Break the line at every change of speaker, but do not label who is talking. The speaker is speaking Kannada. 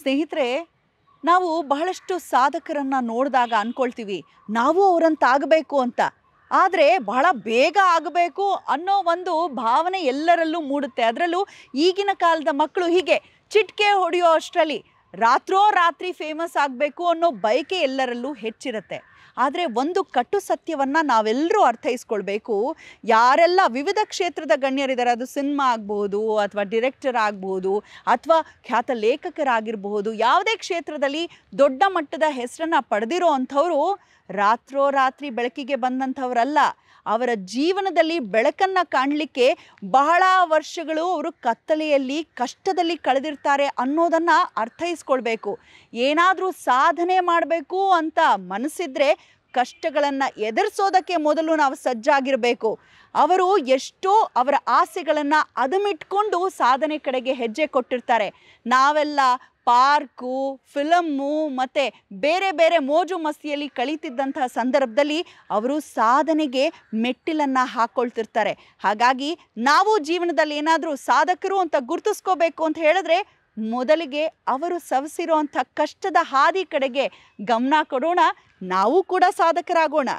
ಸ್ನೇಹಿತರೆ ನಾವು ಬಹಳಷ್ಟು ಸಾಧಕರನ್ನು ನೋಡಿದಾಗ ಅಂದ್ಕೊಳ್ತೀವಿ ನಾವು ಅವರಂತಾಗಬೇಕು ಅಂತ ಆದರೆ ಬಹಳ ಬೇಗ ಆಗಬೇಕು ಅನ್ನೋ ಒಂದು ಭಾವನೆ ಎಲ್ಲರಲ್ಲೂ ಮೂಡುತ್ತೆ ಅದರಲ್ಲೂ ಈಗಿನ ಕಾಲದ ಮಕ್ಕಳು ಹೀಗೆ ಚಿಟ್ಕೆ ಹೊಡೆಯೋ ಅಷ್ಟರಲ್ಲಿ ರಾತ್ರೋ ರಾತ್ರಿ ಫೇಮಸ್ ಆಗಬೇಕು ಅನ್ನೋ ಬಯಕೆ ಎಲ್ಲರಲ್ಲೂ ಹೆಚ್ಚಿರುತ್ತೆ ಆದರೆ ಒಂದು ಕಟ್ಟು ಸತ್ಯವನ್ನು ನಾವೆಲ್ಲರೂ ಅರ್ಥೈಸ್ಕೊಳ್ಬೇಕು ಯಾರೆಲ್ಲ ವಿವಿಧ ಕ್ಷೇತ್ರದ ಗಣ್ಯರಿದ್ದಾರೆ ಅದು ಸಿನಿಮಾ ಆಗ್ಬೋದು ಅಥವಾ ಡಿರೆಕ್ಟರ್ ಆಗ್ಬೋದು ಅಥವಾ ಖ್ಯಾತ ಲೇಖಕರಾಗಿರಬಹುದು ಯಾವುದೇ ಕ್ಷೇತ್ರದಲ್ಲಿ ದೊಡ್ಡ ಮಟ್ಟದ ಹೆಸರನ್ನು ಪಡೆದಿರೋ ಅಂಥವರು ರಾತ್ರಿ ಬೆಳಕಿಗೆ ಬಂದಂಥವರಲ್ಲ ಅವರ ಜೀವನದಲ್ಲಿ ಬೆಳಕನ್ನು ಕಾಣಲಿಕ್ಕೆ ಬಹಳ ವರ್ಷಗಳು ಅವರು ಕತ್ತಲೆಯಲ್ಲಿ ಕಷ್ಟದಲ್ಲಿ ಕಳೆದಿರ್ತಾರೆ ಅನ್ನೋದನ್ನು ಅರ್ಥೈಸ್ ರೂಪಿಸ್ಕೊಳ್ಬೇಕು ಏನಾದರೂ ಸಾಧನೆ ಮಾಡಬೇಕು ಅಂತ ಮನಸ್ಸಿದ್ರೆ ಕಷ್ಟಗಳನ್ನು ಎದುರಿಸೋದಕ್ಕೆ ಮೊದಲು ನಾವು ಸಜ್ಜಾಗಿರಬೇಕು ಅವರು ಎಷ್ಟೋ ಅವರ ಆಸೆಗಳನ್ನು ಅದಮಿಟ್ಕೊಂಡು ಸಾಧನೆ ಕಡೆಗೆ ಹೆಜ್ಜೆ ಕೊಟ್ಟಿರ್ತಾರೆ ನಾವೆಲ್ಲ ಪಾರ್ಕು ಫಿಲಮ್ಮು ಮತ್ತು ಬೇರೆ ಬೇರೆ ಮೋಜು ಮಸ್ತಿಯಲ್ಲಿ ಕಳೀತಿದ್ದಂತಹ ಸಂದರ್ಭದಲ್ಲಿ ಅವರು ಸಾಧನೆಗೆ ಮೆಟ್ಟಿಲನ್ನು ಹಾಕ್ಕೊಳ್ತಿರ್ತಾರೆ ಹಾಗಾಗಿ ನಾವು ಜೀವನದಲ್ಲಿ ಏನಾದರೂ ಸಾಧಕರು ಅಂತ ಗುರುತಿಸ್ಕೋಬೇಕು ಅಂತ ಹೇಳಿದ್ರೆ ಮೊದಲಿಗೆ ಅವರು ಸವಿಸಿರೋ ಕಷ್ಟದ ಹಾದಿ ಕಡೆಗೆ ಗಮನ ಕೊಡೋಣ ನಾವು ಕೂಡ ಸಾಧಕರಾಗೋಣ